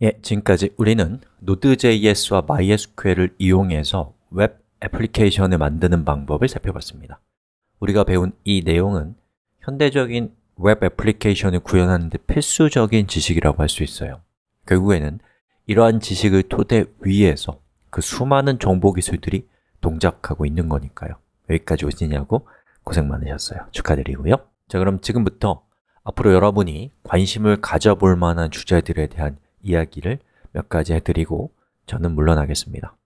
예, 지금까지 우리는 Node.js와 MySQL을 이용해서 웹 애플리케이션을 만드는 방법을 살펴봤습니다. 우리가 배운 이 내용은 현대적인 웹 애플리케이션을 구현하는 데 필수적인 지식이라고 할 수 있어요. 결국에는 이러한 지식을 토대 위에서 그 수많은 정보 기술들이 동작하고 있는 거니까요. 여기까지 오시냐고 고생 많으셨어요. 축하드리고요. 자, 그럼 지금부터 앞으로 여러분이 관심을 가져볼 만한 주제들에 대한 이야기를 몇 가지 해드리고 저는 물러나겠습니다.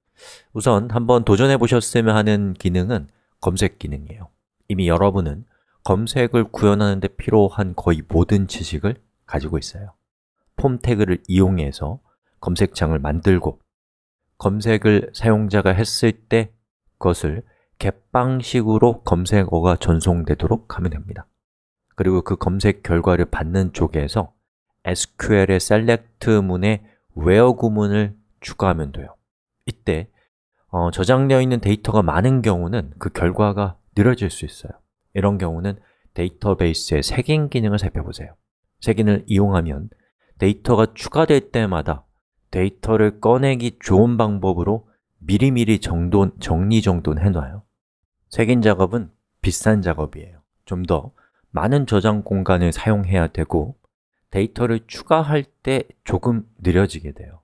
우선 한번 도전해 보셨으면 하는 기능은 검색 기능이에요. 이미 여러분은 검색을 구현하는 데 필요한 거의 모든 지식을 가지고 있어요. 폼 태그를 이용해서 검색창을 만들고 검색을 사용자가 했을 때 그것을 객방식으로 검색어가 전송되도록 하면 됩니다. 그리고 그 검색 결과를 받는 쪽에서 SQL의 select 문에 where 구문을 추가하면 돼요 이때 어, 저장되어 있는 데이터가 많은 경우는 그 결과가 느려질 수 있어요 이런 경우는 데이터베이스의 색인 기능을 살펴보세요 색인을 이용하면 데이터가 추가될 때마다 데이터를 꺼내기 좋은 방법으로 미리미리 정돈, 정리 정돈해놔요 색인 작업은 비싼 작업이에요 좀 더 많은 저장 공간을 사용해야 되고 데이터를 추가할 때 조금 느려지게 돼요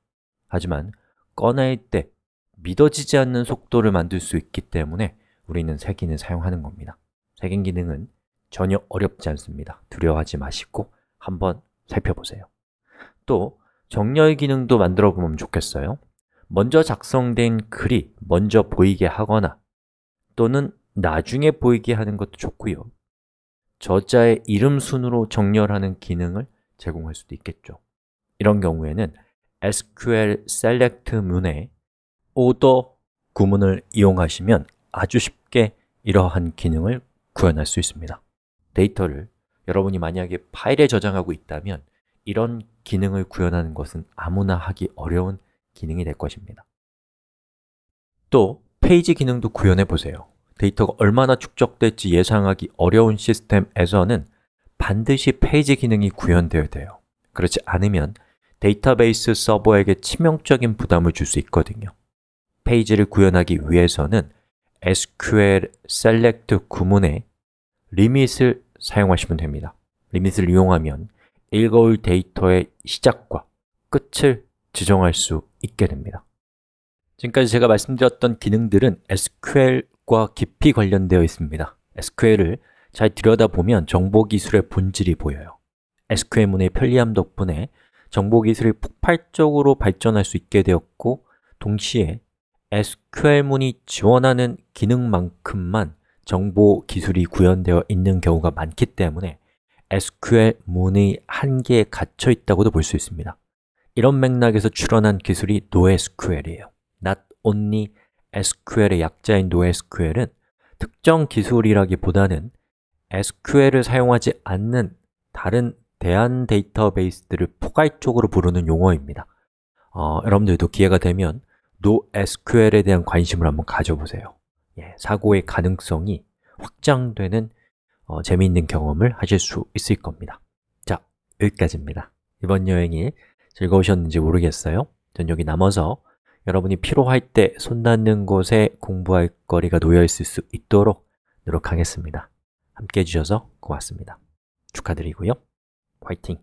하지만 꺼낼 때 믿어지지 않는 속도를 만들 수 있기 때문에 우리는 색인을 사용하는 겁니다 색인 기능은 전혀 어렵지 않습니다 두려워하지 마시고 한번 살펴보세요 또 정렬 기능도 만들어 보면 좋겠어요 먼저 작성된 글이 먼저 보이게 하거나 또는 나중에 보이게 하는 것도 좋고요 저자의 이름 순으로 정렬하는 기능을 제공할 수도 있겠죠 이런 경우에는 SQL select 문의 order 구문을 이용하시면 아주 쉽게 이러한 기능을 구현할 수 있습니다 데이터를 여러분이 만약에 파일에 저장하고 있다면 이런 기능을 구현하는 것은 아무나 하기 어려운 기능이 될 것입니다 또 페이지 기능도 구현해 보세요 데이터가 얼마나 축적될지 예상하기 어려운 시스템에서는 반드시 페이지 기능이 구현되어야 돼요 그렇지 않으면 데이터베이스 서버에게 치명적인 부담을 줄 수 있거든요 페이지를 구현하기 위해서는 SQL select 구문에 리밋을 사용하시면 됩니다 리밋을 이용하면 읽어올 데이터의 시작과 끝을 지정할 수 있게 됩니다 지금까지 제가 말씀드렸던 기능들은 SQL과 깊이 관련되어 있습니다 SQL을 잘 들여다보면 정보기술의 본질이 보여요. SQL문의 편리함 덕분에 정보기술이 폭발적으로 발전할 수 있게 되었고 동시에 SQL문이 지원하는 기능만큼만 정보 기술이 구현되어 있는 경우가 많기 때문에 SQL문의 한계에 갇혀 있다고도 볼 수 있습니다. 이런 맥락에서 출현한 기술이 NoSQL이에요. Not only SQL의 약자인 NoSQL은 특정 기술이라기보다는 SQL을 사용하지 않는 다른 대안 데이터베이스들을 포괄적으로 부르는 용어입니다. 어, 여러분들도 기회가 되면 NoSQL에 대한 관심을 한번 가져보세요. 예, 사고의 가능성이 확장되는 어, 재미있는 경험을 하실 수 있을 겁니다. 자, 여기까지입니다. 이번 여행이 즐거우셨는지 모르겠어요. 전 여기 남아서 여러분이 필요할 때 손 닿는 곳에 공부할 거리가 놓여 있을 수 있도록 노력하겠습니다. 함께 해주셔서 고맙습니다. 축하드리고요. 화이팅!